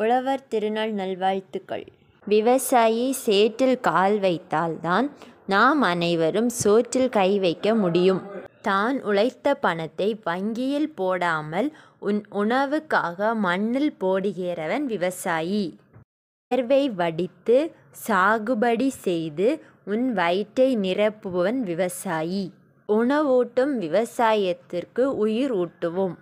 உழவர் திருநாள் நல்வாழ்த்துக்கள் விவசாயி சேற்றில் கால் வைத்தால்தான் நாம் அனைவரும் சோற்றில் கை வைக்க முடியும் தான் உழைத்த பணத்தை வங்கியில் போடாமல் உன் உணவுக்காக மண்ணில் போடுகிறவன் விவசாயி உயர்வை வடித்து சாகுபடி செய்து உன் வயிற்றை நிரப்புவன் விவசாயி உணவூட்டும் விவசாயத்திற்கு உயிர் ஊட்டுவோம்